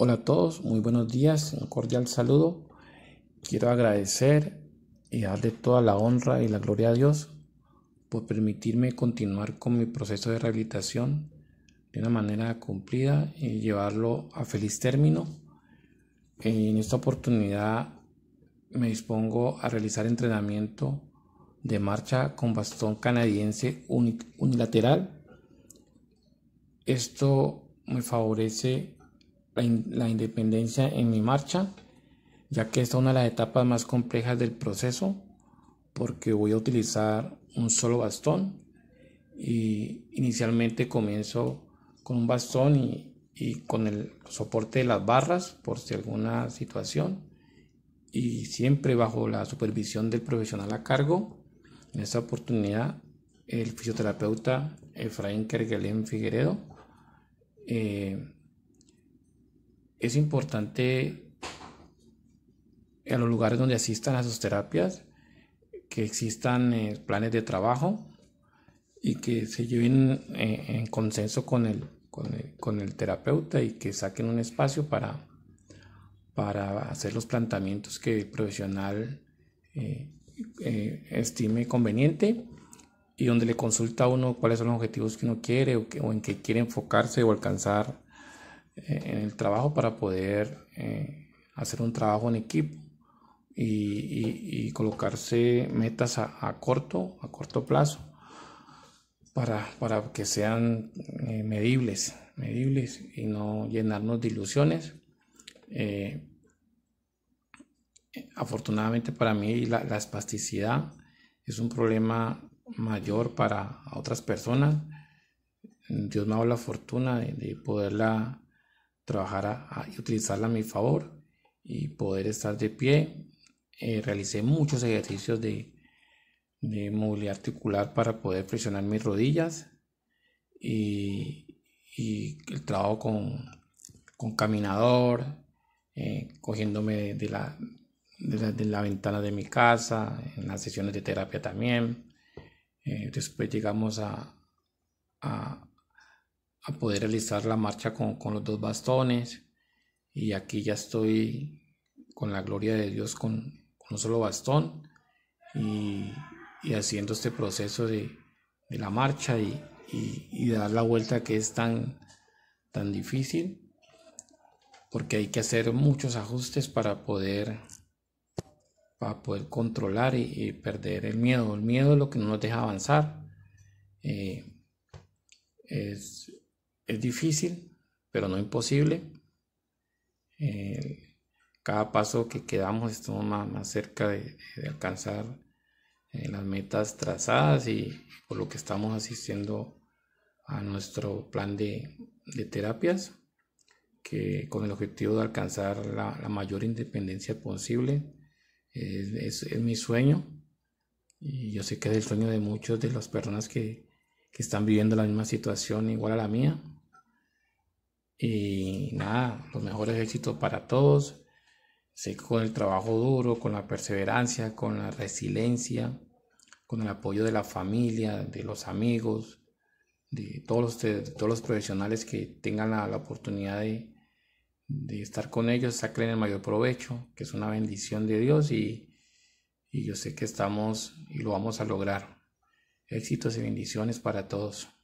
Hola a todos, muy buenos días, un cordial saludo. Quiero agradecer y darle toda la honra y la gloria a Dios por permitirme continuar con mi proceso de rehabilitación de una manera cumplida y llevarlo a feliz término. En esta oportunidad me dispongo a realizar entrenamiento de marcha con bastón canadiense unilateral. Esto me favorece la, independencia en mi marcha, ya que esta es una de las etapas más complejas del proceso, porque voy a utilizar un solo bastón y inicialmente comienzo con un bastón y, con el soporte de las barras por si alguna situación y siempre bajo la supervisión del profesional a cargo. En esta oportunidad el fisioterapeuta Efraín kergelén Figueredo eh, es importante en los lugares donde asistan a sus terapias que existan eh, planes de trabajo y que se lleven eh, en consenso con el, con el, terapeuta y que saquen un espacio para, para hacer los planteamientos que el profesional eh, estime conveniente y donde le consulta a uno cuáles son los objetivos que uno quiere o, o en qué quiere enfocarse o alcanzar eh, en el trabajo para poder eh, hacer un trabajo en equipo y, y, colocarse metas a, corto, a corto plazo para, que sean eh, medibles, medibles y no llenarnos de ilusiones. afortunadamente para mí la, la espasticidad es un problema mayor para otras personas. Dios me ha dado la fortuna de poderla trabajar y utilizarla a mi favor y poder estar de pie. Eh, realicé muchos ejercicios de, de movilidad articular para poder presionar mis rodillas y, el trabajo con, caminador, eh, cogiéndome de la, la, ventana de mi casa, en las sesiones de terapia también. Eh, después llegamos a, a poder realizar la marcha con, los dos bastones. Y aquí ya estoy con la gloria de Dios con, un solo bastón y, haciendo este proceso de, la marcha y, dar la vuelta que es tan, tan difícil porque hay que hacer muchos ajustes para poder para poder controlar y, perder el miedo el miedo es lo que no nos deja avanzar eh, es es difícil, pero no imposible. Eh, cada paso que quedamos estamos más, cerca de, alcanzar eh, las metas trazadas y por lo que estamos asistiendo a nuestro plan de, terapias, que con el objetivo de alcanzar la, mayor independencia posible, es, mi sueño y yo sé que es el sueño de muchos de las personas que, que están viviendo la misma situación igual a la mía. Y nada, los mejores éxitos para todos. Sé con el trabajo duro, con la perseverancia, con la resiliencia, con el apoyo de la familia, de los amigos, de todos los, todos los profesionales que tengan la, oportunidad de, estar con ellos, saquen el mayor provecho, que es una bendición de Dios y yo sé que estamos y lo vamos a lograr. Éxitos y bendiciones para todos.